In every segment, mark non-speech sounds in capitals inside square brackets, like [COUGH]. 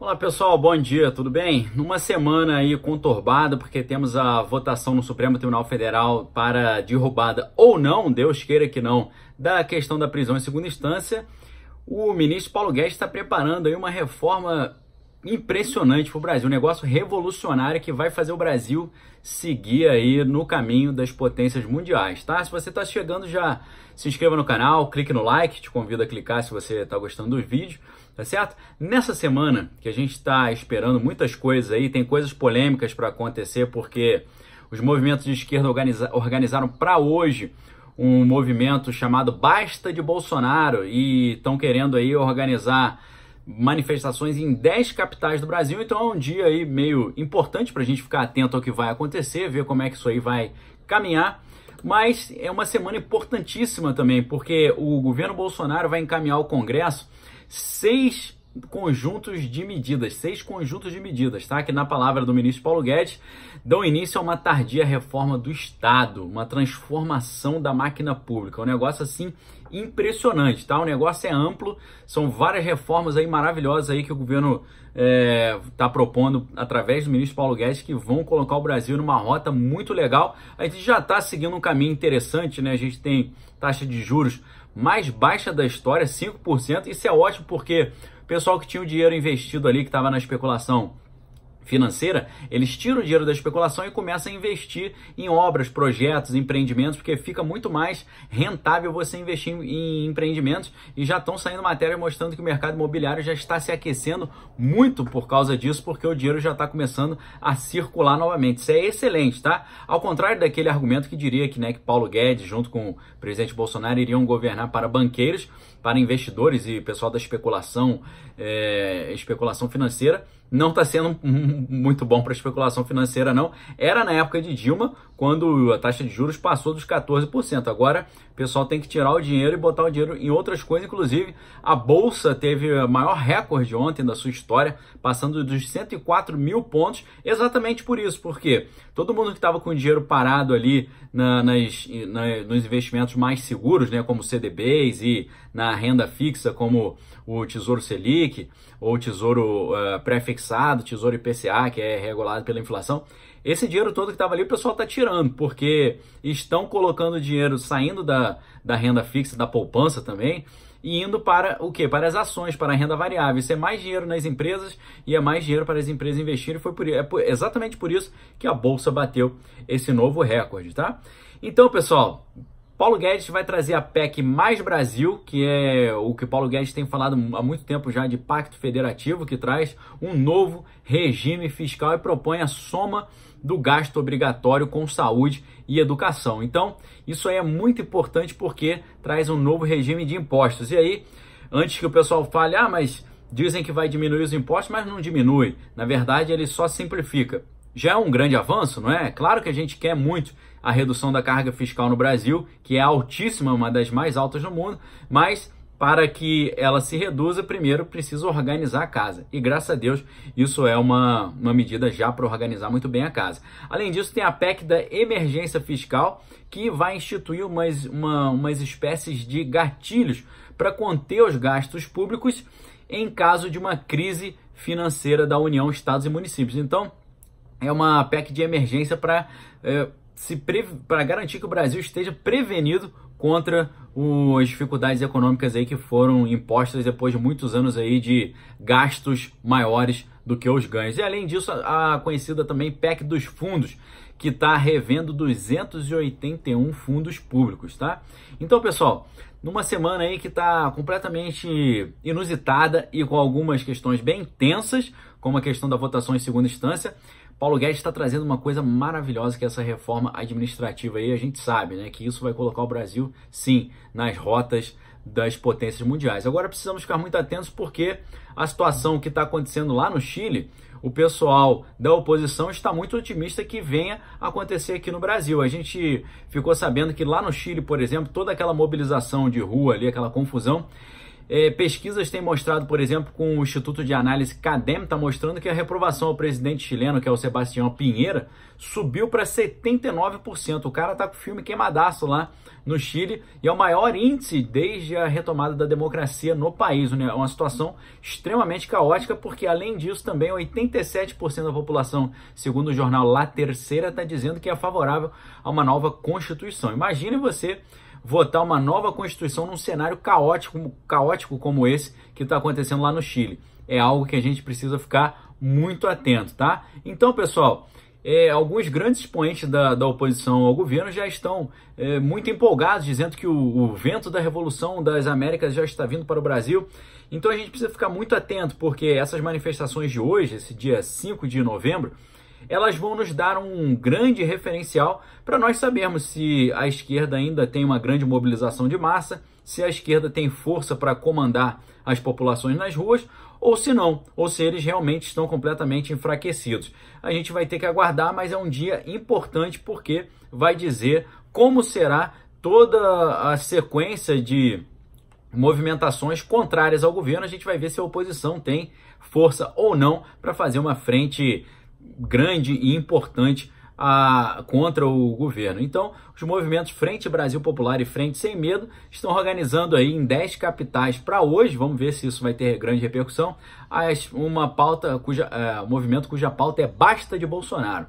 Olá pessoal, bom dia, tudo bem? Numa semana aí conturbada, porque temos a votação no Supremo Tribunal Federal para derrubada ou não, Deus queira que não, da questão da prisão em segunda instância, o ministro Paulo Guedes está preparando aí uma reforma impressionante para o Brasil, um negócio revolucionário que vai fazer o Brasil seguir aí no caminho das potências mundiais, tá? Se você está chegando já, se inscreva no canal, clique no like, te convido a clicar se você está gostando do vídeo tá certo? Nessa semana que a gente está esperando muitas coisas aí, tem coisas polêmicas para acontecer, porque os movimentos de esquerda organiza organizaram para hoje um movimento chamado Basta de Bolsonaro e estão querendo aí organizar manifestações em 10 capitais do Brasil, então é um dia aí meio importante para a gente ficar atento ao que vai acontecer, ver como é que isso aí vai caminhar mas é uma semana importantíssima também, porque o governo Bolsonaro vai encaminhar o Congresso seis conjuntos de medidas, seis conjuntos de medidas, tá? Que na palavra do ministro Paulo Guedes dão início a uma tardia reforma do Estado, uma transformação da máquina pública, um negócio assim impressionante, tá? O negócio é amplo, são várias reformas aí maravilhosas aí que o governo está é, tá propondo através do ministro Paulo Guedes que vão colocar o Brasil numa rota muito legal. A gente já está seguindo um caminho interessante, né? A gente tem taxa de juros mais baixa da história, 5%. Isso é ótimo porque pessoal que tinha o dinheiro investido ali, que estava na especulação financeira, eles tiram o dinheiro da especulação e começam a investir em obras, projetos, empreendimentos, porque fica muito mais rentável você investir em empreendimentos e já estão saindo matérias mostrando que o mercado imobiliário já está se aquecendo muito por causa disso, porque o dinheiro já está começando a circular novamente. Isso é excelente, tá? Ao contrário daquele argumento que diria que, né, que Paulo Guedes junto com o presidente Bolsonaro iriam governar para banqueiros, para investidores e pessoal da especulação, é, especulação financeira, não está sendo [LAUGHS] muito bom para especulação financeira, não. Era na época de Dilma, quando a taxa de juros passou dos 14%. Agora o pessoal tem que tirar o dinheiro e botar o dinheiro em outras coisas. Inclusive, a Bolsa teve o maior recorde ontem da sua história, passando dos 104 mil pontos, exatamente por isso, porque todo mundo que estava com o dinheiro parado ali na, nas, na, nos investimentos mais seguros, né, como CDBs e na na renda fixa, como o Tesouro Selic, ou Tesouro uh, eh, Prefixado, Tesouro IPCA, que é regulado pela inflação, esse dinheiro todo que estava ali o pessoal está tirando, porque estão colocando dinheiro saindo da, da renda fixa, da poupança também, e indo para o que? Para as ações, para a renda variável. Isso é mais dinheiro nas empresas e é mais dinheiro para as empresas investirem. Foi por, é por, exatamente por isso que a bolsa bateu esse novo recorde, tá? Então, pessoal, Paulo Guedes vai trazer a PEC mais Brasil, que é o que Paulo Guedes tem falado há muito tempo já de pacto federativo, que traz um novo regime fiscal e propõe a soma do gasto obrigatório com saúde e educação. Então, isso aí é muito importante porque traz um novo regime de impostos. E aí, antes que o pessoal fale, ah, mas dizem que vai diminuir os impostos, mas não diminui. Na verdade, ele só simplifica já é um grande avanço, não é? Claro que a gente quer muito a redução da carga fiscal no Brasil, que é altíssima, uma das mais altas do mundo, mas para que ela se reduza, primeiro precisa organizar a casa. E graças a Deus, isso é uma, uma medida já para organizar muito bem a casa. Além disso, tem a PEC da emergência fiscal, que vai instituir umas, uma, umas espécies de gatilhos para conter os gastos públicos em caso de uma crise financeira da União, Estados e municípios. Então, é uma PEC de emergência para é, para garantir que o Brasil esteja prevenido contra o, as dificuldades econômicas aí que foram impostas depois de muitos anos aí de gastos maiores do que os ganhos. E além disso, a, a conhecida também PEC dos fundos, que está revendo 281 fundos públicos, tá? Então, pessoal, numa semana aí que está completamente inusitada e com algumas questões bem tensas, como a questão da votação em segunda instância, Paulo Guedes está trazendo uma coisa maravilhosa que é essa reforma administrativa aí. A gente sabe né, que isso vai colocar o Brasil, sim, nas rotas das potências mundiais. Agora precisamos ficar muito atentos porque a situação que está acontecendo lá no Chile, o pessoal da oposição está muito otimista que venha acontecer aqui no Brasil. A gente ficou sabendo que lá no Chile, por exemplo, toda aquela mobilização de rua ali, aquela confusão, é, pesquisas têm mostrado, por exemplo, com o Instituto de Análise Cadem, está mostrando que a reprovação ao presidente chileno, que é o Sebastião Pinheira, subiu para 79%. O cara está com o filme queimadaço lá no Chile e é o maior índice desde a retomada da democracia no país. Né? É uma situação extremamente caótica, porque além disso também 87% da população, segundo o jornal La Terceira, está dizendo que é favorável a uma nova Constituição. Imagine você votar uma nova Constituição num cenário caótico, caótico como esse que está acontecendo lá no Chile. É algo que a gente precisa ficar muito atento, tá? Então, pessoal, é, alguns grandes expoentes da, da, oposição ao governo já estão é, muito empolgados, dizendo que o, o, vento da revolução das Américas já está vindo para o Brasil. Então a gente precisa ficar muito atento, porque essas manifestações de hoje, esse dia 5 de novembro, elas vão nos dar um grande referencial para nós sabermos se a esquerda ainda tem uma grande mobilização de massa, se a esquerda tem força para comandar as populações nas ruas ou se não, ou se eles realmente estão completamente enfraquecidos. A gente vai ter que aguardar, mas é um dia importante porque vai dizer como será toda a sequência de movimentações contrárias ao governo. A gente vai ver se a oposição tem força ou não para fazer uma frente grande e importante a, contra o governo. Então, os movimentos Frente Brasil Popular e Frente Sem Medo estão organizando aí em 10 capitais para hoje, vamos ver se isso vai ter grande repercussão, as, uma pauta cuja, é, movimento cuja pauta é basta de Bolsonaro.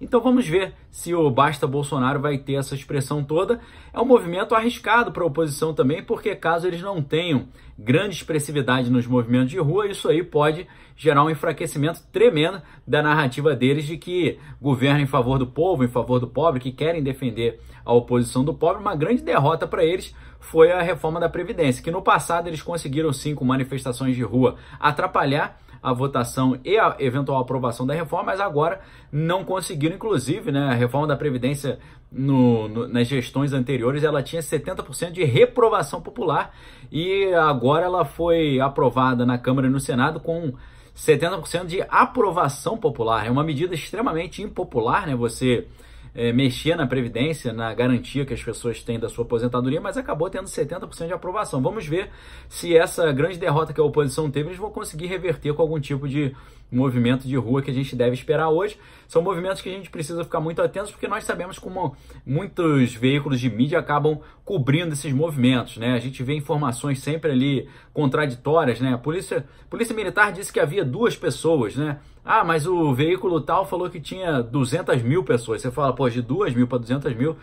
Então vamos ver se o Basta Bolsonaro vai ter essa expressão toda. É um movimento arriscado para a oposição também, porque caso eles não tenham grande expressividade nos movimentos de rua, isso aí pode gerar um enfraquecimento tremendo da narrativa deles de que governa em favor do povo, em favor do pobre, que querem defender a oposição do pobre. Uma grande derrota para eles foi a reforma da Previdência, que no passado eles conseguiram sim, com manifestações de rua, atrapalhar a votação e a eventual aprovação da reforma, mas agora não conseguiram conseguiram, inclusive, né, a reforma da Previdência no, no, nas gestões anteriores, ela tinha 70% de reprovação popular e agora ela foi aprovada na Câmara e no Senado com 70% de aprovação popular. É uma medida extremamente impopular, né? Você é, mexer na Previdência, na garantia que as pessoas têm da sua aposentadoria, mas acabou tendo 70% de aprovação. Vamos ver se essa grande derrota que a oposição teve, eles vão conseguir reverter com algum tipo de movimento de rua que a gente deve esperar hoje. São movimentos que a gente precisa ficar muito atentos, porque nós sabemos como muitos veículos de mídia acabam cobrindo esses movimentos, né? A gente vê informações sempre ali contraditórias, né? A polícia, a polícia militar disse que havia duas pessoas, né? Ah, mas o veículo tal falou que tinha 200 mil pessoas. Você fala, pô, de 2 mil para 200 mil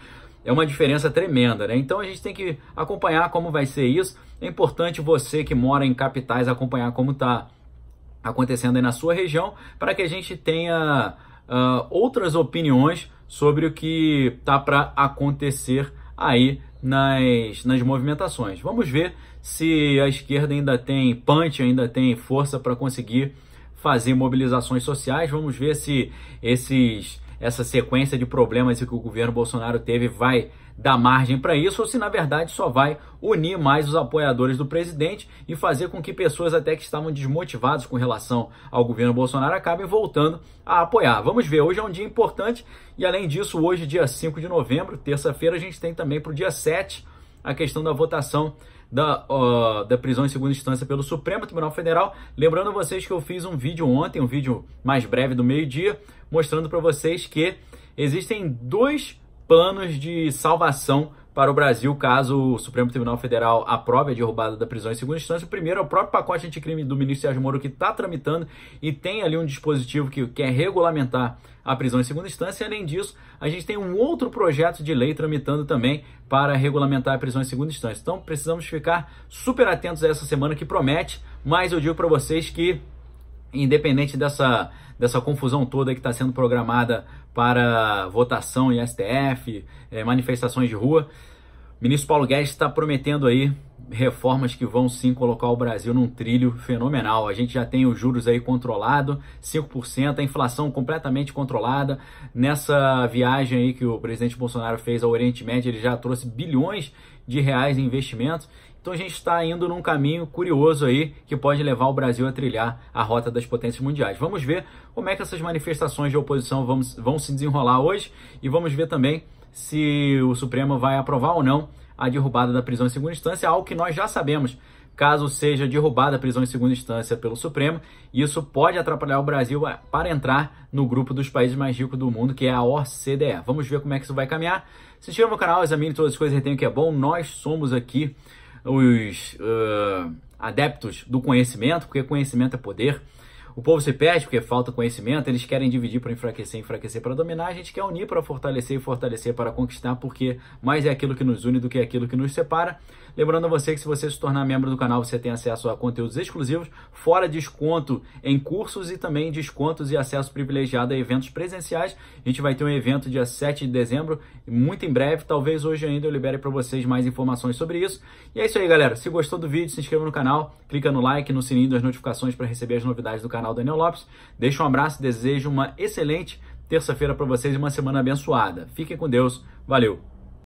é uma diferença tremenda, né? Então a gente tem que acompanhar como vai ser isso. É importante você que mora em capitais acompanhar como está acontecendo aí na sua região para que a gente tenha uh, outras opiniões sobre o que tá para acontecer aí nas, nas movimentações. Vamos ver se a esquerda ainda tem punch, ainda tem força para conseguir fazer mobilizações sociais. Vamos ver se esses, essa sequência de problemas que o governo Bolsonaro teve vai dar margem para isso ou se na verdade só vai unir mais os apoiadores do presidente e fazer com que pessoas até que estavam desmotivadas com relação ao governo Bolsonaro acabem voltando a apoiar. Vamos ver, hoje é um dia importante e além disso, hoje, dia 5 de novembro, terça-feira, a gente tem também para o dia 7 a questão da votação da, uh, da prisão em segunda instância pelo Supremo Tribunal Federal. Lembrando vocês que eu fiz um vídeo ontem, um vídeo mais breve do meio-dia, mostrando para vocês que existem dois planos de salvação para o Brasil caso o Supremo Tribunal Federal aprove a derrubada da prisão em segunda instância. O primeiro é o próprio pacote anticrime do ministro Sérgio Moro que está tramitando e tem ali um dispositivo que quer é regulamentar a prisão em segunda instância. além disso, a gente tem um outro projeto de lei tramitando também para regulamentar a prisão em segunda instância. Então precisamos ficar super atentos a essa semana que promete, mas eu digo para vocês que independente dessa, dessa confusão toda que está sendo programada para votação em STF, é, eh, manifestações de rua, o ministro Paulo Guedes está prometendo aí reformas que vão sim colocar o Brasil num trilho fenomenal. A gente já tem os juros aí controlado, 5%, a inflação completamente controlada. Nessa viagem aí que o presidente Bolsonaro fez ao Oriente Médio, ele já trouxe bilhões de reais em investimentos. Então a gente está indo num caminho curioso aí que pode levar o Brasil a trilhar a rota das potências mundiais. Vamos ver como é que essas manifestações de oposição vão, vão se desenrolar hoje e vamos ver também se o Supremo vai aprovar ou não a derrubada da prisão em segunda instância, algo que nós já sabemos. Caso seja derrubada a prisão em segunda instância pelo Supremo, isso pode atrapalhar o Brasil para entrar no grupo dos países mais ricos do mundo, que é a OCDE. Vamos ver como é que isso vai caminhar. Se inscreva no canal, examine todas as coisas que tem que é bom. Nós somos aqui os uh, adeptos do conhecimento, porque conhecimento é poder. O povo se perde porque falta conhecimento, eles querem dividir para enfraquecer, enfraquecer para dominar, a gente quer unir para fortalecer e fortalecer para conquistar, porque mais é aquilo que nos une do que aquilo que nos separa. Lembrando a você que se você se tornar membro do canal, você tem acesso a conteúdos exclusivos, fora desconto em cursos e também descontos e acesso privilegiado a eventos presenciais. A gente vai ter um evento dia 7 de dezembro, muito em breve, talvez hoje ainda eu libere para vocês mais informações sobre isso. E é isso aí, galera. Se gostou do vídeo, se inscreva no canal, clica no like, no sininho das notificações para receber as novidades do canal Daniel Lopes. Deixa um abraço, desejo uma excelente terça-feira para vocês e uma semana abençoada. Fiquem com Deus. Valeu!